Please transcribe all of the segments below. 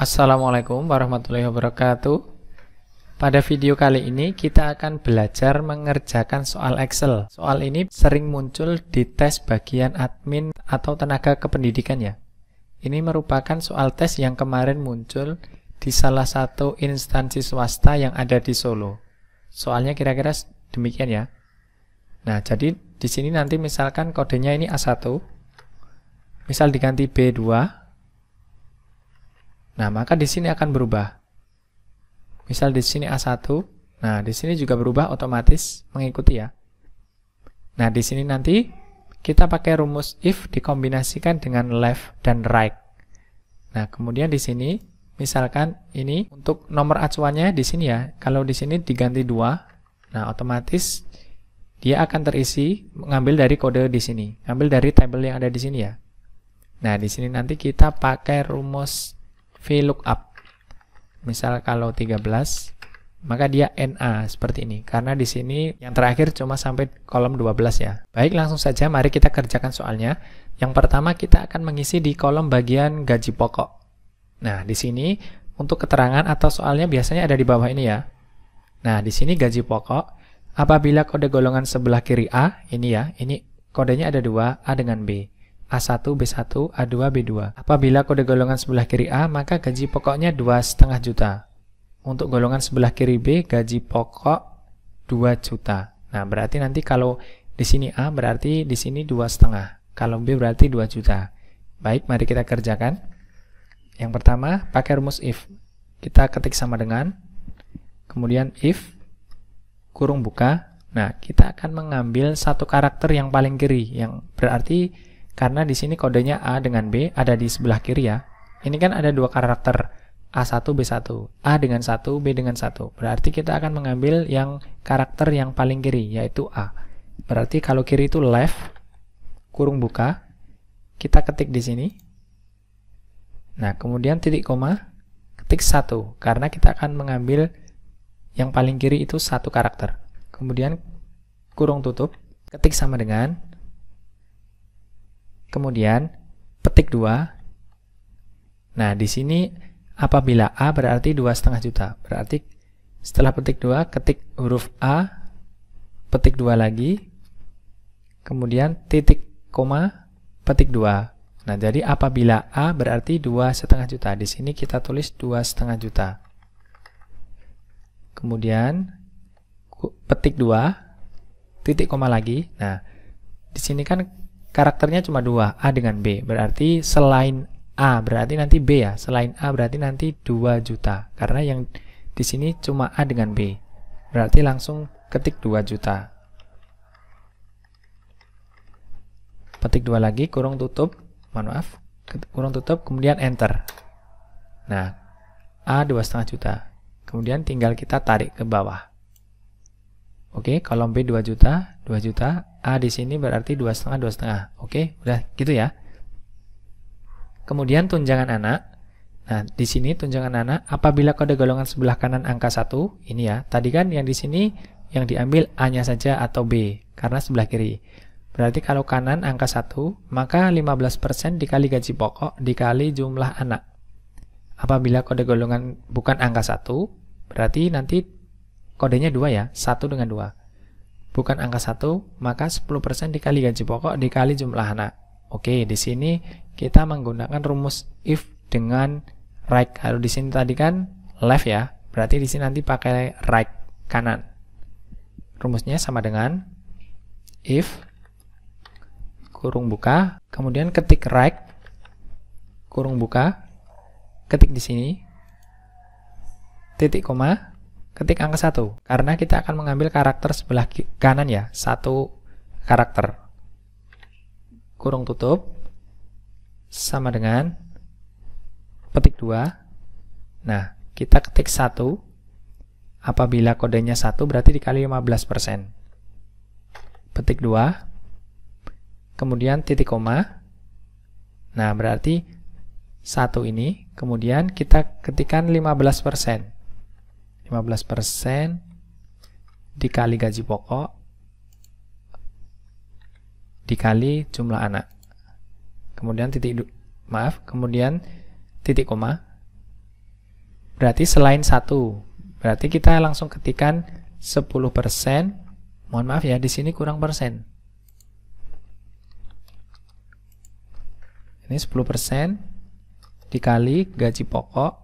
Assalamualaikum warahmatullahi wabarakatuh Pada video kali ini kita akan belajar mengerjakan soal Excel Soal ini sering muncul di tes bagian admin atau tenaga kependidikan ya Ini merupakan soal tes yang kemarin muncul di salah satu instansi swasta yang ada di Solo Soalnya kira-kira demikian ya Nah jadi di sini nanti misalkan kodenya ini A1 Misal diganti B2 Nah, maka di sini akan berubah. Misal di sini A1, nah di sini juga berubah otomatis mengikuti ya. Nah, di sini nanti kita pakai rumus if dikombinasikan dengan left dan right. Nah, kemudian di sini misalkan ini untuk nomor acuannya di sini ya. Kalau di sini diganti 2, nah otomatis dia akan terisi mengambil dari kode di sini, ambil dari table yang ada di sini ya. Nah, di sini nanti kita pakai rumus VLOOKUP. Misal kalau 13, maka dia NA seperti ini. Karena di sini yang terakhir cuma sampai kolom 12 ya. Baik, langsung saja mari kita kerjakan soalnya. Yang pertama kita akan mengisi di kolom bagian gaji pokok. Nah, di sini untuk keterangan atau soalnya biasanya ada di bawah ini ya. Nah, di sini gaji pokok. Apabila kode golongan sebelah kiri A, ini ya, ini kodenya ada dua, A dengan B. A1, B1, A2, B2. Apabila kode golongan sebelah kiri A, maka gaji pokoknya 2,5 juta. Untuk golongan sebelah kiri B, gaji pokok 2 juta. Nah, berarti nanti kalau di sini A, berarti di sini 2,5. Kalau B, berarti 2 juta. Baik, mari kita kerjakan. Yang pertama, pakai rumus if. Kita ketik sama dengan, kemudian if, kurung buka. Nah, kita akan mengambil satu karakter yang paling kiri, yang berarti karena di sini kodenya A dengan B ada di sebelah kiri ya. Ini kan ada dua karakter A1, B1. A dengan 1, B dengan 1. Berarti kita akan mengambil yang karakter yang paling kiri, yaitu A. Berarti kalau kiri itu left, kurung buka, kita ketik di sini. Nah, kemudian titik koma, ketik 1. Karena kita akan mengambil yang paling kiri itu satu karakter. Kemudian kurung tutup, ketik sama dengan kemudian petik 2. Nah, di sini apabila A berarti 2,5 juta. Berarti setelah petik 2, ketik huruf A, petik 2 lagi, kemudian titik koma, petik 2. Nah, jadi apabila A berarti 2,5 juta. Di sini kita tulis 2,5 juta. Kemudian petik 2, titik koma lagi. Nah, di sini kan karakternya cuma dua A dengan B berarti selain A berarti nanti B ya selain A berarti nanti 2 juta karena yang di sini cuma A dengan B berarti langsung ketik 2 juta petik dua lagi kurung tutup mohon maaf kurung tutup kemudian enter nah A 2,5 juta kemudian tinggal kita tarik ke bawah oke kolom B 2 juta 2 juta A di sini berarti dua setengah dua setengah. Oke, udah gitu ya. Kemudian tunjangan anak. Nah, di sini tunjangan anak apabila kode golongan sebelah kanan angka 1, ini ya. Tadi kan yang di sini yang diambil A-nya saja atau B karena sebelah kiri. Berarti kalau kanan angka 1, maka 15% dikali gaji pokok dikali jumlah anak. Apabila kode golongan bukan angka 1, berarti nanti kodenya dua ya, satu dengan dua bukan angka satu, maka 10% dikali gaji pokok dikali jumlah anak. Oke, di sini kita menggunakan rumus if dengan right. Kalau di sini tadi kan left ya, berarti di sini nanti pakai right, kanan. Rumusnya sama dengan if kurung buka, kemudian ketik right kurung buka, ketik di sini titik koma ketik angka 1 karena kita akan mengambil karakter sebelah kanan ya, satu karakter. Kurung tutup sama dengan petik dua. Nah, kita ketik satu apabila kodenya satu berarti dikali 15%. Petik dua kemudian titik koma. Nah, berarti satu ini, kemudian kita ketikan 15%. 15% dikali gaji pokok dikali jumlah anak. Kemudian titik maaf, kemudian titik koma. Berarti selain satu, berarti kita langsung ketikan 10%. Mohon maaf ya, di sini kurang persen. Ini 10% dikali gaji pokok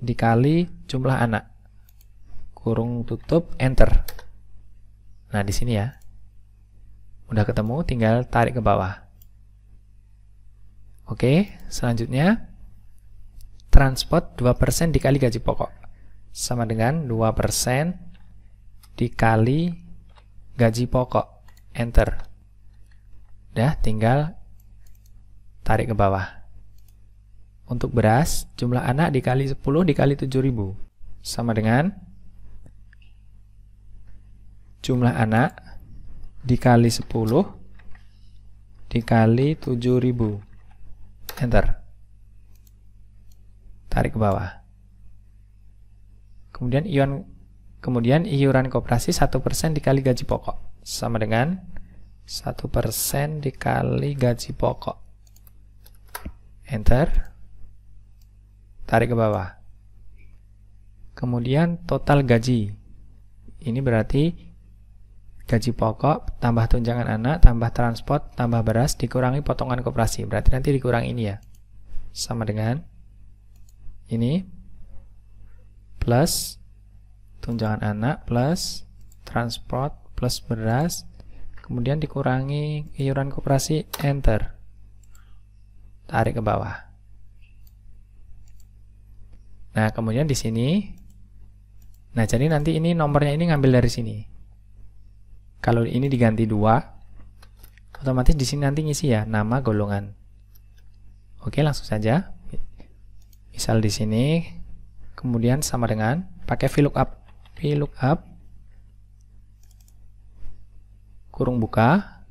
dikali jumlah anak kurung tutup enter nah di sini ya udah ketemu tinggal tarik ke bawah oke selanjutnya transport 2% dikali gaji pokok sama dengan 2% dikali gaji pokok enter udah tinggal tarik ke bawah untuk beras, jumlah anak dikali 10 dikali 7000. Sama dengan jumlah anak dikali 10 dikali 7000. Enter. Tarik ke bawah. Kemudian iuran kemudian iuran koperasi 1% dikali gaji pokok sama dengan 1% dikali gaji pokok. Enter tarik ke bawah. Kemudian total gaji. Ini berarti gaji pokok tambah tunjangan anak, tambah transport, tambah beras dikurangi potongan koperasi. Berarti nanti dikurang ini ya. Sama dengan ini plus tunjangan anak plus transport plus beras kemudian dikurangi iuran koperasi enter tarik ke bawah Nah, kemudian di sini Nah, jadi nanti ini nomornya ini ngambil dari sini. Kalau ini diganti dua, otomatis di sini nanti ngisi ya nama golongan. Oke, langsung saja. Misal di sini kemudian sama dengan pakai VLOOKUP. VLOOKUP kurung buka.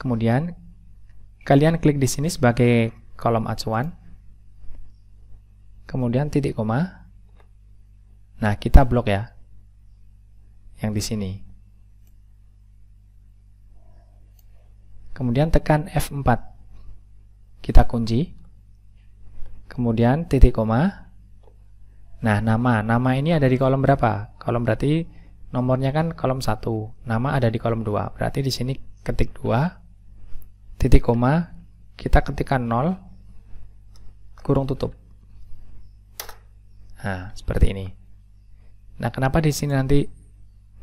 Kemudian kalian klik di sini sebagai kolom acuan kemudian titik koma. Nah, kita blok ya. Yang di sini. Kemudian tekan F4. Kita kunci. Kemudian titik koma. Nah, nama. Nama ini ada di kolom berapa? Kolom berarti nomornya kan kolom 1. Nama ada di kolom 2. Berarti di sini ketik 2. Titik koma. Kita ketikkan 0. Kurung tutup. Nah, seperti ini. Nah, kenapa di sini nanti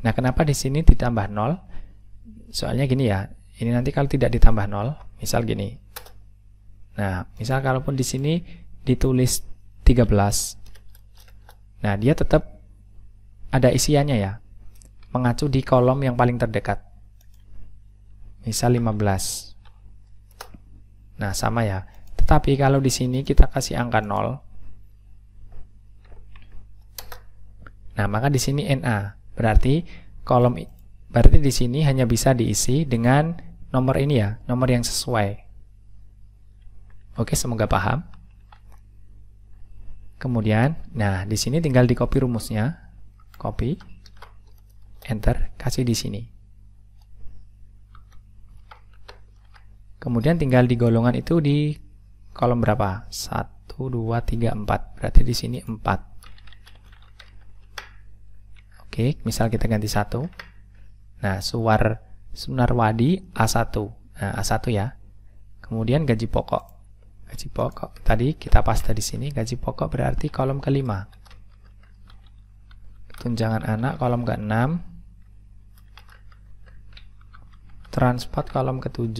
Nah, kenapa di sini ditambah 0? Soalnya gini ya, ini nanti kalau tidak ditambah 0, misal gini. Nah, misal kalaupun di sini ditulis 13. Nah, dia tetap ada isiannya ya. Mengacu di kolom yang paling terdekat. Misal 15. Nah, sama ya. Tetapi kalau di sini kita kasih angka 0, Nah, maka di sini NA. Berarti kolom berarti di sini hanya bisa diisi dengan nomor ini ya, nomor yang sesuai. Oke, semoga paham. Kemudian, nah di sini tinggal di copy rumusnya. Copy. Enter, kasih di sini. Kemudian tinggal di golongan itu di kolom berapa? 1 2 3 4. Berarti di sini 4. Oke, misal kita ganti satu. Nah, Suwar Sunarwadi A1. Nah, A1 ya. Kemudian gaji pokok. Gaji pokok. Tadi kita paste di sini gaji pokok berarti kolom kelima. Tunjangan anak kolom ke-6. Transport kolom ke-7.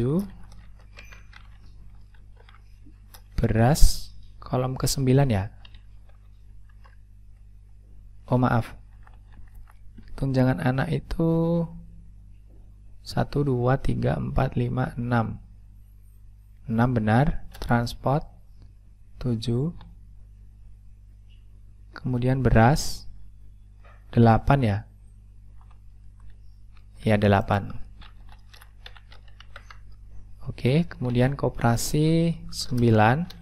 Beras kolom ke-9 ya. Oh maaf, tunjangan anak itu 1, 2, 3, 4, 5, 6 6 benar transport 7 kemudian beras 8 ya ya 8 Oke, kemudian koperasi 9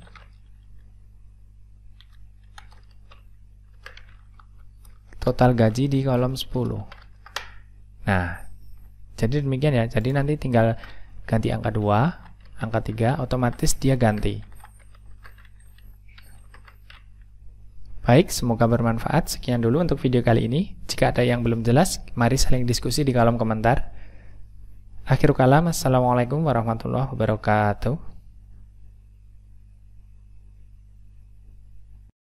total gaji di kolom 10 nah jadi demikian ya jadi nanti tinggal ganti angka 2 angka 3 otomatis dia ganti Baik, semoga bermanfaat. Sekian dulu untuk video kali ini. Jika ada yang belum jelas, mari saling diskusi di kolom komentar. Akhir kalam, Assalamualaikum warahmatullahi wabarakatuh.